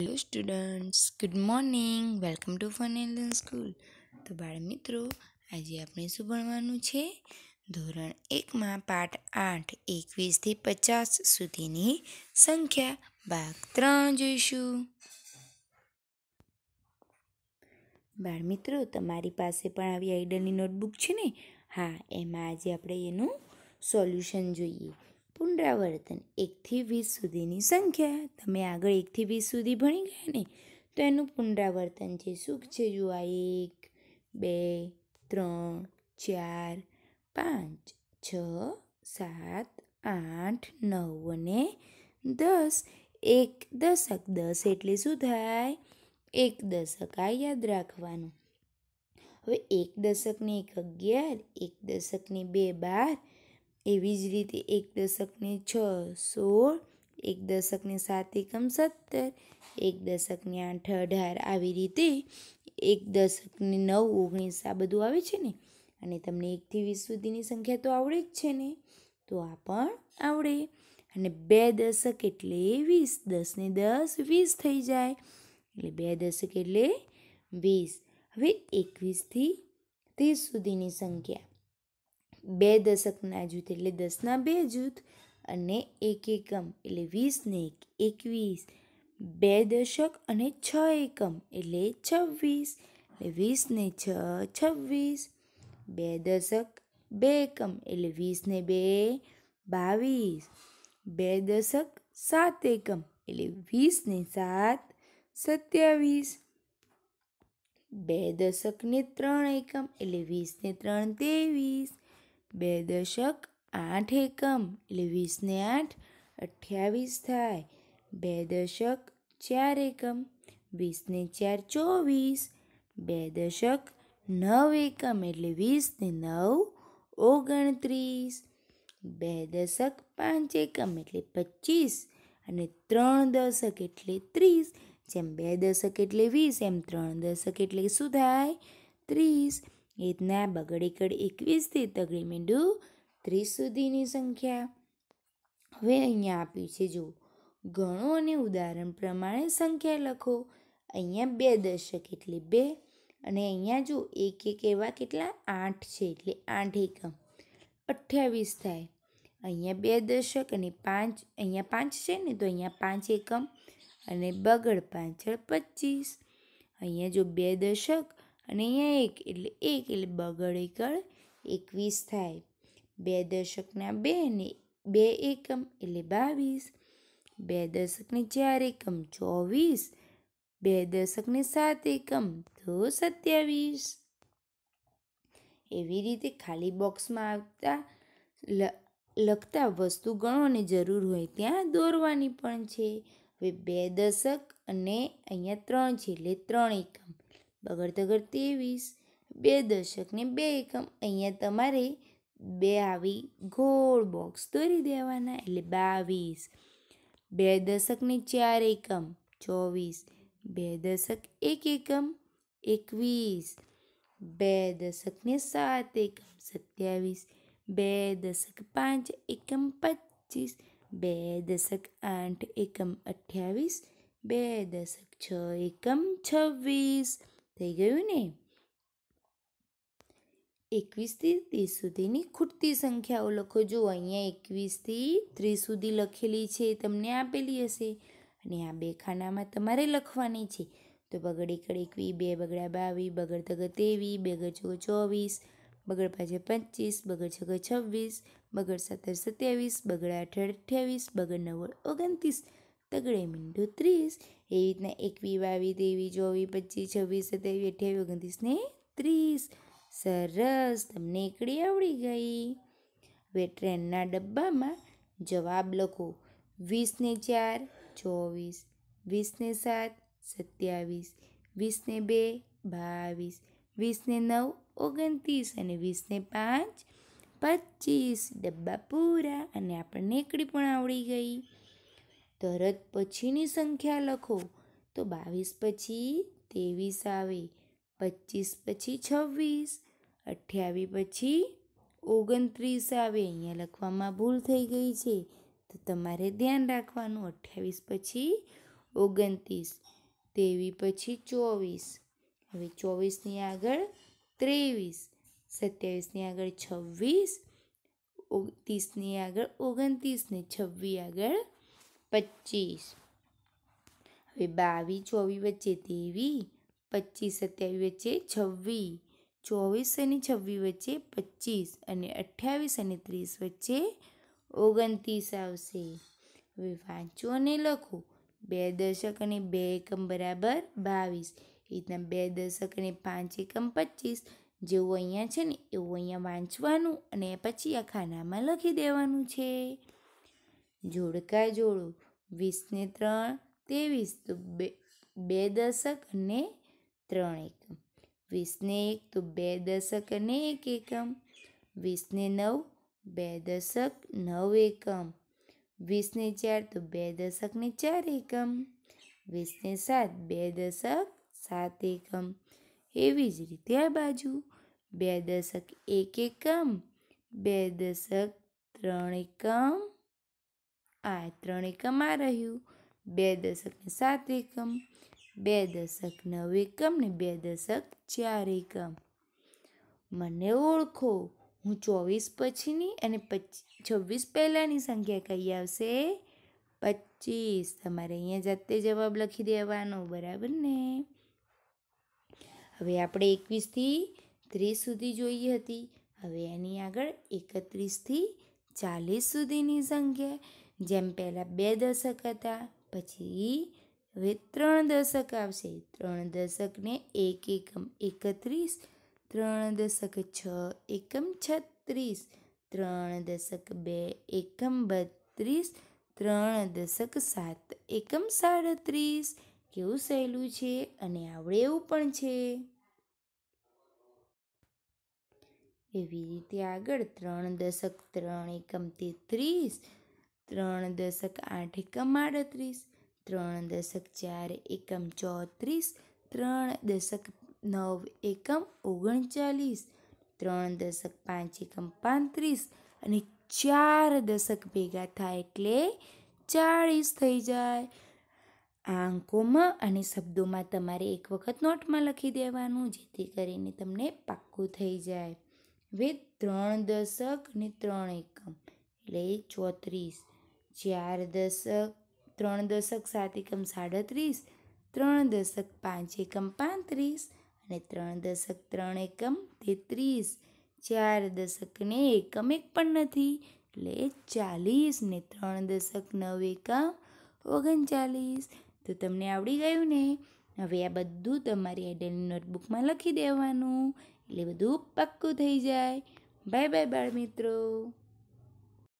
hello students good morning welcome to fun and school તો બાળ મિત્રો આજે આપણે શું ભણવાનું છે ધોરણ એકમાં પાઠ આઠ એકવીસથી પચાસ સુધીની સંખ્યા ભાગ ત્રણ જોઈશું બાળ મિત્રો તમારી પાસે પણ આવી આઈડલની નોટબુક છે ને હા એમાં આજે આપણે એનું સોલ્યુશન જોઈએ પુનરાવર્તન એકથી વીસ સુધીની સંખ્યા તમે આગળ એકથી વીસ સુધી ભણી ગયા ને તો એનું પુનરાવર્તન છે સુખ છે જુઓ એક બે ત્રણ ચાર પાંચ છ સાત આઠ નવ અને દસ એક દશક દસ એટલે શું થાય એક દશક આ યાદ રાખવાનું હવે એક દશકને એક અગિયાર એક દશકને બે બાર એવી જ રીતે એક દશકને છ સોળ એક દશકને સાત એકમ સત્તર એક દશકને આઠ અઢાર આવી રીતે એક દશકને નવ ઓગણીસ આ બધું આવે છે ને અને તમને એકથી વીસ સુધીની સંખ્યા તો આવડે જ છે ને તો આ પણ આવડે અને બે દશક એટલે વીસ દસને દસ વીસ થઈ જાય એટલે બે દશક એટલે વીસ હવે એકવીસથી ત્રીસ સુધીની સંખ્યા બે દશકના જૂથ એટલે દસના બે જૂથ અને એક એકમ એટલે વીસને એક એકવીસ બે દશક અને છ એકમ એટલે છવ્વીસ એટલે વીસને છ છવ્વીસ બે દશક બે એકમ એટલે વીસને બે બાવીસ બે દશક સાત એકમ એટલે વીસને સાત સત્યાવીસ બે દશકને ત્રણ એકમ એટલે વીસને ત્રણ ત્રેવીસ બે દશક આઠ એકમ એટલે વીસને આઠ અઠ્યાવીસ થાય બે દશક ચાર એકમ વીસને ચાર ચોવીસ બે દશક નવ એકમ એટલે વીસને નવ ઓગણત્રીસ બે દશક પાંચ એકમ એટલે પચીસ અને ત્રણ દશક એટલે ત્રીસ જેમ બે દશક એટલે વીસ એમ ત્રણ દશક એટલે શું થાય ત્રીસ એ એદના બગડેકડ એકવીસથી તગડી મીંડું ત્રીસ સુધીની સંખ્યા હવે અહીંયા આપ્યું છે જુઓ ગણો અને ઉદાહરણ પ્રમાણે સંખ્યા લખો અહીંયા બે દશક એટલે બે અને અહીંયા જો એક એક એવા કેટલા આઠ છે એટલે આઠ એકમ અઠ્યાવીસ થાય અહીંયા બે દશક અને પાંચ અહીંયા પાંચ છે ને તો અહીંયા પાંચ એકમ અને બગડ પાછળ પચીસ અહીંયા જો બે દશક અને અહીંયા એક એટલે એક એટલે બગડ એકળ એકવીસ થાય બે દશકના બે ને બે એકમ એટલે બાવીસ બે દશકને ચાર એકમ ચોવીસ બે દશકને સાત એકમ તો સત્યાવીસ એવી રીતે ખાલી બોક્સમાં આવતા લખતા વસ્તુ ગણવાની જરૂર હોય ત્યાં દોરવાની પણ છે હવે બે દશક અને અહીંયા ત્રણ છે એટલે ત્રણ એકમ બગડ તગડ ત્રેવીસ બે દશકને બે એકમ અહીંયા તમારે બે આવી ગોળ બોક્સ દોરી દેવાના એટલે બાવીસ બે દશકને ચાર એકમ ચોવીસ બે દશક એક એકમ એકવીસ બે દશકને સાત એકમ સત્યાવીસ બે દશક પાંચ એકમ પચીસ બે દશક આઠ એકમ અઠ્યાવીસ બે દશક છ એકમ છવ્વીસ થઈ ગયું ને એકવીસથી ત્રીસ સુધીની ખૂટતી સંખ્યાઓ લખો જો અહીંયા એકવીસથી ત્રીસ સુધી લખેલી છે તમને આપેલી હશે અને આ બે ખાનામાં તમારે લખવાની છે તો બગડ એકડ એકવી બે બગડા બાવીસ બગડ તગ તેવી બગડ ચોગ ચોવીસ બગડ પાછળ પચીસ બગડ છગ છવ્વીસ બગડ સત્તર સત્યાવીસ બગડ અઠાર અઠ્યાવીસ બગડ નવ ઓગણત્રીસ તગડે મીંડો ત્રીસ એવી રીતના એકવી બાવી તેવી ચોવી પચીસ છવ્વીસ સત્યાવી અઠ્યાવી ઓગણત્રીસ ને ત્રીસ સરસ તમને એકડી આવડી ગઈ હવે ટ્રેનના ડબ્બામાં જવાબ લખો વીસને ચાર ચોવીસ વીસને સાત સત્યાવીસ વીસને બે બાવીસ વીસને નવ ઓગણત્રીસ અને વીસને પાંચ પચીસ ડબ્બા પૂરા અને આપણને એકડી પણ આવડી ગઈ તરત પછીની સંખ્યા લખો તો બાવીસ પછી ત્રેવીસ આવે પચીસ પછી છવ્વીસ અઠ્યાવીસ પછી ઓગણત્રીસ આવે અહીંયા લખવામાં ભૂલ થઈ ગઈ છે તો તમારે ધ્યાન રાખવાનું અઠ્યાવીસ પછી ઓગણત્રીસ ત્રેવીસ પછી ચોવીસ હવે ચોવીસની આગળ ત્રેવીસ સત્યાવીસની આગળ છવ્વીસ ઓગ ત્રીસની આગળ ઓગણત્રીસ ને છવ્વીસ આગળ પચીસ હવે બાવીસ ચોવીસ વચ્ચે ત્રેવીસ પચીસ સત્યાવીસ વચ્ચે છવ્વીસ ચોવીસ અને છવ્વીસ વચ્ચે પચીસ અને અઠ્યાવીસ અને ત્રીસ વચ્ચે ઓગણત્રીસ આવશે હવે વાંચો અને લખો બે દશક અને બે એકમ બરાબર બાવીસ એ રીતના બે દશક અને પાંચ એકમ પચીસ જેવું અહીંયા છે ને એવું અહીંયા વાંચવાનું અને પછી આ ખાનામાં લખી દેવાનું છે જોડકા જોડો વીસને ત્રણ ત્રેવીસ તો બે બે દશક અને ત્રણ એકમ વીસને એક તો બે દશક અને એક એકમ વીસને નવ બે દશક નવ એકમ વીસને ચાર તો બે દશકને ચાર એકમ વીસને સાત બે દશક સાત એકમ એવી જ રીતે આ બાજુ બે દશક એક એકમ બે દશક ત્રણ એકમ આ ત્રણ એકમ રહ્યું બે દશકને સાત એકમ બે દશક નવ એકમ ને બે દશક ચાર એકમ મને ઓળખો હું ચોવીસ પછીની અને છવ્વીસ પહેલાંની સંખ્યા કઈ આવશે પચીસ તમારે અહીંયા જાતે જવાબ લખી દેવાનો બરાબર ને હવે આપણે એકવીસથી ત્રીસ સુધી જોઈ હતી હવે એની આગળ એકત્રીસથી ચાલીસ સુધીની સંખ્યા જેમ પહેલાં બે દશક હતા પછી હવે ત્રણ દશક આવશે ત્રણ દશકને એક એકમ એકત્રીસ ત્રણ દશક છ એકમ છત્રીસ ત્રણ દશક બે એકમ બત્રીસ ત્રણ દશક સાત એકમ સાડત્રીસ કેવું સહેલું છે અને આવડે એવું પણ છે એવી રીતે આગળ ત્રણ દશક ત્રણ એકમ તેત્રીસ ત્રણ દશક આઠ એકમ આડત્રીસ ત્રણ દશક ચાર એકમ ચોત્રીસ ત્રણ દશક નવ એકમ ઓગણચાલીસ ત્રણ દશક પાંચ એકમ પાંત્રીસ અને ચાર દશક ભેગા થાય એટલે ચાળીસ થઈ જાય આ અંકોમાં અને શબ્દોમાં તમારે એક વખત નોટમાં લખી દેવાનું જેથી કરીને તમને પાક્કું થઈ જાય વેદ ત્રણ દશક ને ત્રણ એકમ એટલે ચોત્રીસ ચાર દશક ત્રણ દશક સાત એકમ સાડત્રીસ ત્રણ દશક પાંચ એકમ પાંત્રીસ અને ત્રણ દશક ત્રણ એકમ તેત્રીસ ચાર દશકને એકમ એક પણ નથી એટલે ચાલીસ ને ત્રણ દશક નવ એકમ ઓગણચાલીસ તો તમને આવડી ગયું ને હવે આ બધું તમારી આઈડલની નોટબુકમાં લખી દેવાનું એટલે બધું પાક્કું થઈ જાય બાય બાય બાળ મિત્રો